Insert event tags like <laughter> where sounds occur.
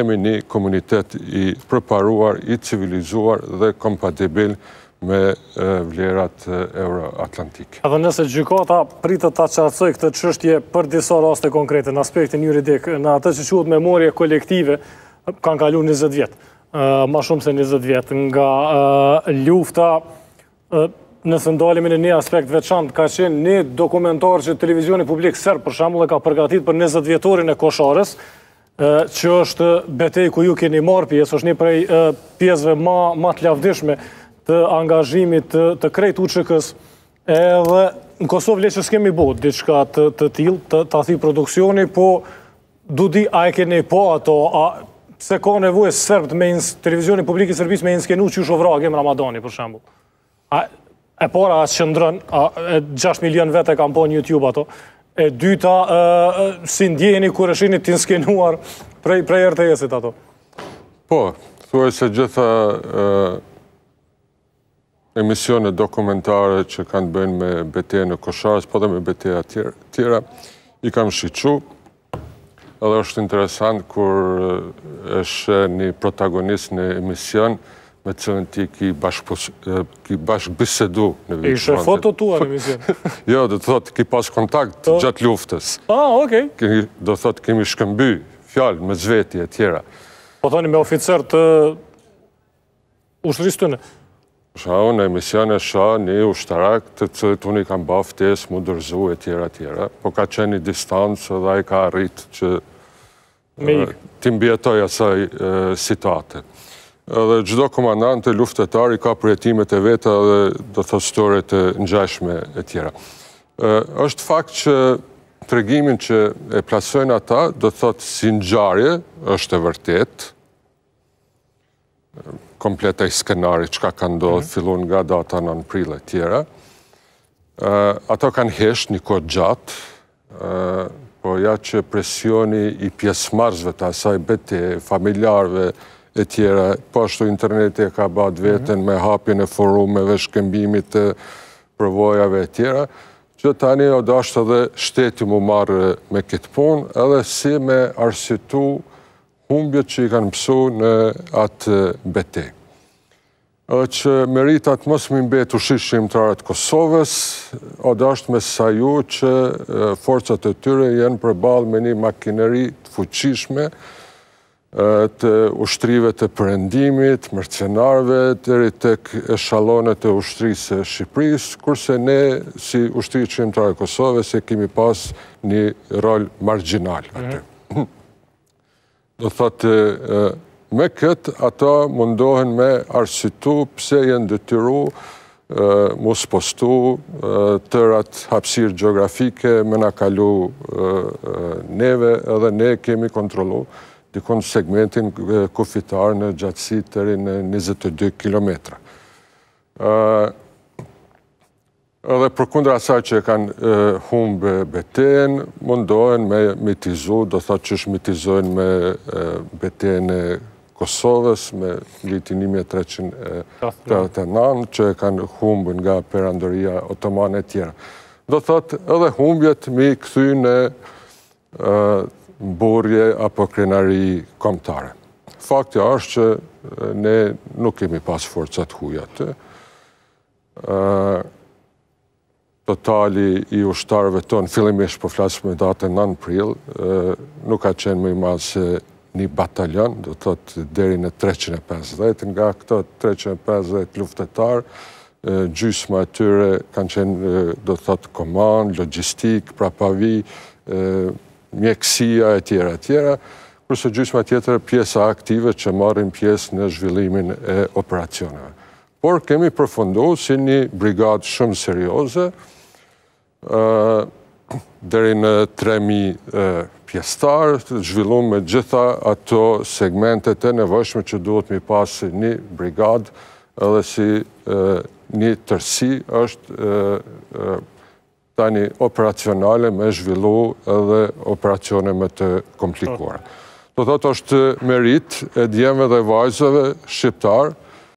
Jemi një komunitet i përparuar, i civilizuar dhe kompatibil me vlerat euroatlantik. Edhe nëse gjykata pritë të qatësoj këtë qështje për disa raste konkrete në aspektin juridik, në atë që qëtë memorje kolektive, kanë kalu 20 vjetë, ma shumë se 20 vjetë, nga lufta, nëse ndalimi në një aspekt veçant, ka qenë një dokumentar që televizioni publik sërë, për shambull e ka përgatit për 20 vjetorin e kosharës, që është betej ku ju keni marë pjesë, është një prej pjesëve ma të lavdishme të angazhimit të krejt uqëkës, edhe në Kosovë le që s'kemi botë diçka të tilë, të athi produksioni, po du di a e keni po ato, a se ka nevoj e sërbë të mejnës, televizioni publikës sërbis me inskenu që u shovra, a gjemë Ramadani, për shembu, A e para a shëndrën, a 6 milion vete kam po një YouTube ato, E dyta, si ndjeni kur e një t'in skenuar prej, RTS-it ato? Po, thuaj se gjitha emisione dokumentare që kanë bëjnë me beteje në Kosharës, po dhe me beteje tjera, i kam shiqu, edhe është interesant kur është një protagonist në emisionë, me cënë ti ki bashkë bisedu në vizionë. Ishe foto tua në vizionë? <laughs> Jo, dhe të thotë ki pas kontakt po. gjatë luftës. A, ah, okej. Dhe thotë kemi shkëmby fjalë, me zveti e tjera. Po thoni me oficer të ushtëris të në? Shau në e shau një ushtarak të cëtë unë i kam baftes, mu dërzu e tjera tjera. Po ka qeni distancë dhe i ka arritë që ti mbjetoj asaj situatët dhe gjdo komandante luftetari ka përjetimet e veta dhe do të thështore të njajshme e tjera. Êshtë fakt që të regimin që e plasojnë ata, do të thotë si njarje, është e vërtet, kompleta i skenari që ka ka mhm. fillon nga data në në e tjera. Ato kanë hesht një kod gjatë, po ja që presjoni i pjesmarzve të asaj bete, familjarve, e tjera. Pashtu po interneti e ka bat vetën me hapjën e forumeve, shkëmbimit të përvojave e tjera, që tani o dashtë edhe shteti mu marrë me këtë punë, edhe si me arsitu humbjët që i kanë pësu në atë bete. Edhe që meritat mësë më imbetu shishim të aratë Kosovës, o dashtë me saju që forcët e tyre jenë përbalë me një makineri të fuqishme, të ushtrive të përëndimit, mërcenarve, të rritek eshalonet të ushtrisë Shqipërisë, kurse ne, si ushtri qëjmëtare Kosovës, e kemi pas një rol marginal mhm. atë. <clears throat> Do thëtë, me këtë, ata mundohen me arsitu pëse jenë dëtyru mos postu të ratë hapsirë geografike, me nakalu kalu neve, edhe ne kemi kontrolu dikon segmentin kufitar në gjatësi të rinë 22 km. Edhe për kundra asaj që kanë humbë beten, mundohen me mitizu, do tha që është me beten e Kosovës, me litin 1389, që kanë humbë nga perandoria otomane tjera. Do tha edhe humbjet mi këthy në borje apo krenari komtare. Fakti është që ne nuk kemi pas forcat të. Totali i ushtarëve tonë, fillimisht po flasë me datën 9 pril, nuk ka qenë më i se një batalion, do të të deri në 350, nga këto 350 luftetarë, gjysë më atyre kanë qenë, do të të të komandë, logistikë, prapavi, mjekësia e tjera e tjera, kurse gjysma tjetër pjesa aktive që marrin pjesë në zhvillimin e operacionëve. Por kemi përfundu si një brigadë shumë serioze, dheri në 3.000 pjestarë, zhvillum me gjitha ato segmentet e nevëshme që duhet mi pasi një brigadë edhe si një tërsi është tani operacionale me zhvillu edhe operacione me të komplikuara. Do të është merit e djemve dhe vajzëve shqiptarë,